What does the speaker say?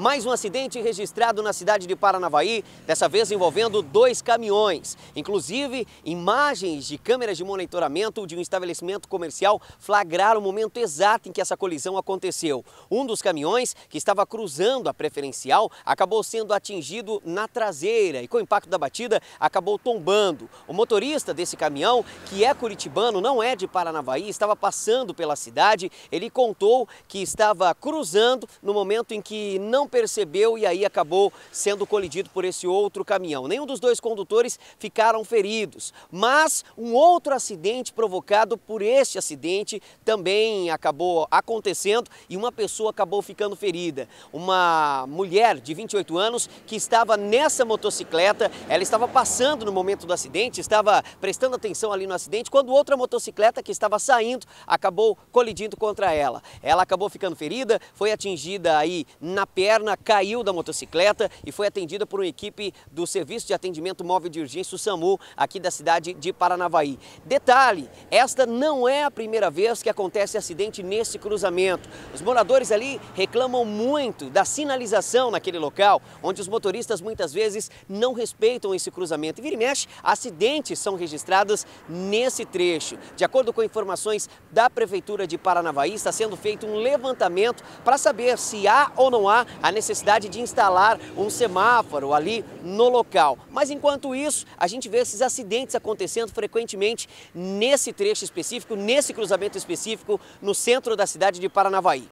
Mais um acidente registrado na cidade de Paranavaí, dessa vez envolvendo dois caminhões. Inclusive, imagens de câmeras de monitoramento de um estabelecimento comercial flagraram o momento exato em que essa colisão aconteceu. Um dos caminhões, que estava cruzando a preferencial, acabou sendo atingido na traseira e, com o impacto da batida, acabou tombando. O motorista desse caminhão, que é curitibano, não é de Paranavaí, estava passando pela cidade. Ele contou que estava cruzando no momento em que não percebeu e aí acabou sendo colidido por esse outro caminhão. Nenhum dos dois condutores ficaram feridos, mas um outro acidente provocado por este acidente também acabou acontecendo e uma pessoa acabou ficando ferida. Uma mulher de 28 anos que estava nessa motocicleta, ela estava passando no momento do acidente, estava prestando atenção ali no acidente, quando outra motocicleta que estava saindo acabou colidindo contra ela. Ela acabou ficando ferida, foi atingida aí na perna perna, caiu da motocicleta e foi atendida por uma equipe do Serviço de Atendimento Móvel de Urgência, o SAMU, aqui da cidade de Paranavaí. Detalhe, esta não é a primeira vez que acontece acidente nesse cruzamento. Os moradores ali reclamam muito da sinalização naquele local, onde os motoristas muitas vezes não respeitam esse cruzamento. E vira e mexe, acidentes são registrados nesse trecho. De acordo com informações da Prefeitura de Paranavaí, está sendo feito um levantamento para saber se há ou não há a necessidade de instalar um semáforo ali no local. Mas enquanto isso, a gente vê esses acidentes acontecendo frequentemente nesse trecho específico, nesse cruzamento específico, no centro da cidade de Paranavaí.